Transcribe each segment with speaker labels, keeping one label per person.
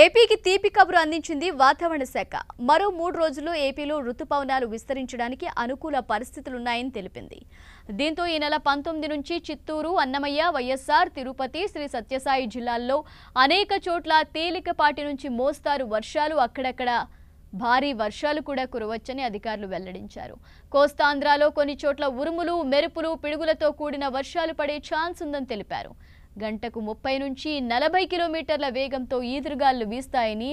Speaker 1: ఏపీకి తీపి కబురు అందించింది వాతావరణ శాఖ మరో మూడు రోజులు ఏపీలో రుతుపవనాలు విస్తరించడానికి అనుకూల పరిస్థితులున్నాయని తెలిపింది దీంతో ఈ నెల పంతొమ్మిది నుంచి చిత్తూరు అన్నమయ్య వైఎస్ఆర్ తిరుపతి శ్రీ సత్యసాయి జిల్లాల్లో అనేక చోట్ల తేలికపాటి నుంచి మోస్తారు వర్షాలు అక్కడక్కడ భారీ వర్షాలు కూడా కురవచ్చని అధికారులు వెల్లడించారు కోస్తాంధ్రాలో కొన్ని చోట్ల ఉరుములు మెరుపులు పిడుగులతో కూడిన వర్షాలు పడే ఛాన్స్ ఉందని తెలిపారు గంటకు ముప్పై నుంచి నలభై కిలోమీటర్ల వేగంతో ఈదురుగాలు వీస్తాయని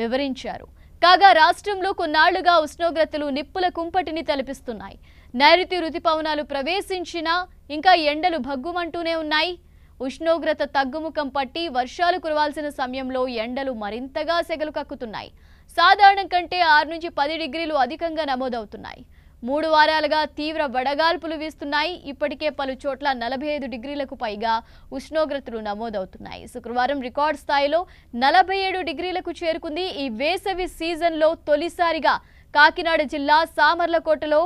Speaker 1: వివరించారు కాగా రాష్ట్రంలో కొన్నాళ్లుగా ఉష్ణోగ్రతలు నిప్పుల కుంపటిని తలపిస్తున్నాయి నైరుతి రుతుపవనాలు ప్రవేశించినా ఇంకా ఎండలు భగ్గుమంటూనే ఉన్నాయి ఉష్ణోగ్రత తగ్గుముఖం పట్టి వర్షాలు కురవాల్సిన సమయంలో ఎండలు మరింతగా సెగలు కక్కుతున్నాయి సాధారణం కంటే ఆరు నుంచి పది డిగ్రీలు అధికంగా నమోదవుతున్నాయి మూడు వారాలుగా తీవ్ర వడగాల్పులు వీస్తున్నాయి ఇప్పటికే పలు చోట్ల నలభై ఐదు డిగ్రీలకు పైగా ఉష్ణోగ్రతలు నమోదవుతున్నాయి శుక్రవారం రికార్డు స్థాయిలో నలభై ఏడు డిగ్రీలకు చేరుకుంది ఈ వేసవి సీజన్లో తొలిసారిగా కాకినాడ జిల్లా సామర్లకోటలో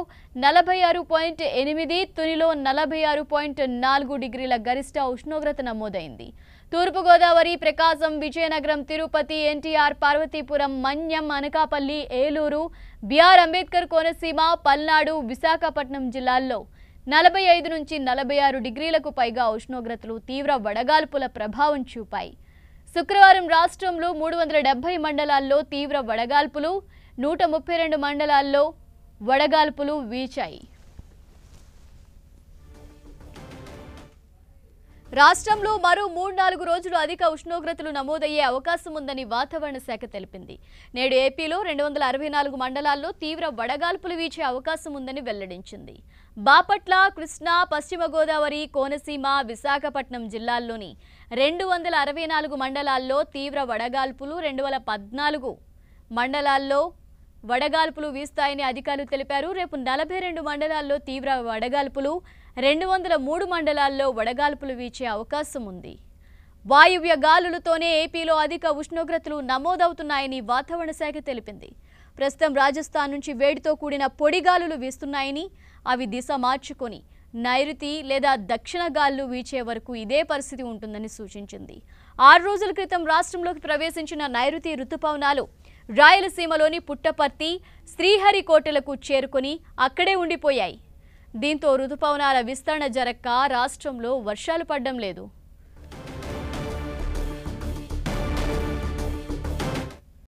Speaker 1: నలభై ఆరు పాయింట్ ఎనిమిది తునిలో నలభై ఆరు పాయింట్ నాలుగు డిగ్రీల గరిష్ట ఉష్ణోగ్రత నమోదైంది తూర్పుగోదావరి ప్రకాశం విజయనగరం తిరుపతి ఎన్టీఆర్ పార్వతీపురం మన్యం అనకాపల్లి ఏలూరు బిఆర్ అంబేద్కర్ కోనసీమ పల్నాడు విశాఖపట్నం జిల్లాల్లో నలభై ఐదు నుంచి నలభై ఆరు డిగ్రీలకు పైగా ఉష్ణోగ్రతలు తీవ్ర వడగాల్పుల ప్రభావం చూపాయి శుక్రవారం రాష్ట్రంలో మూడు వందల మండలాల్లో తీవ్ర వడగాల్పులు నూట ముప్పై రెండు మండలాల్లో వడగాల్పులు వీచాయి రాష్ట్రంలో మరో మూడు నాలుగు రోజులు అధిక ఉష్ణోగ్రతలు నమోదయ్యే అవకాశం ఉందని వాతావరణ శాఖ తెలిపింది నేడు ఏపీలో రెండు వందల అరవై నాలుగు మండలాల్లో తీవ్ర వడగాల్పులు వీచే అవకాశం ఉందని వెల్లడించింది బాపట్ల కృష్ణా పశ్చిమ గోదావరి కోనసీమ విశాఖపట్నం జిల్లాల్లోని రెండు వందల అరవై నాలుగు మండలాల్లో తీవ్ర వడగాల్పులు రెండు పద్నాలుగు మండలాల్లో వడగాల్పులు వీస్తాయని అధికారులు తెలిపారు రేపు నలభై రెండు మండలాల్లో తీవ్ర వడగాల్పులు రెండు వందల మూడు మండలాల్లో వడగాల్పులు వీచే అవకాశం ఉంది వాయువ్య గాలులతోనే ఏపీలో అధిక ఉష్ణోగ్రతలు నమోదవుతున్నాయని వాతావరణ శాఖ తెలిపింది ప్రస్తుతం రాజస్థాన్ నుంచి వేడితో కూడిన పొడిగాలులు వీస్తున్నాయని అవి దిశ మార్చుకొని నైరుతి లేదా దక్షిణ గాలులు వీచే వరకు ఇదే పరిస్థితి ఉంటుందని సూచించింది ఆరు రోజుల క్రితం రాష్ట్రంలోకి ప్రవేశించిన నైరుతి రుతుపవనాలు రాయలసీమలోని పుట్టపర్తి శ్రీహరికోటలకు చేరుకుని అక్కడే ఉండిపోయాయి దీంతో రుతుపవనాల విస్తరణ జరక్క రాష్ట్రంలో వర్షాలు పడ్డం లేదు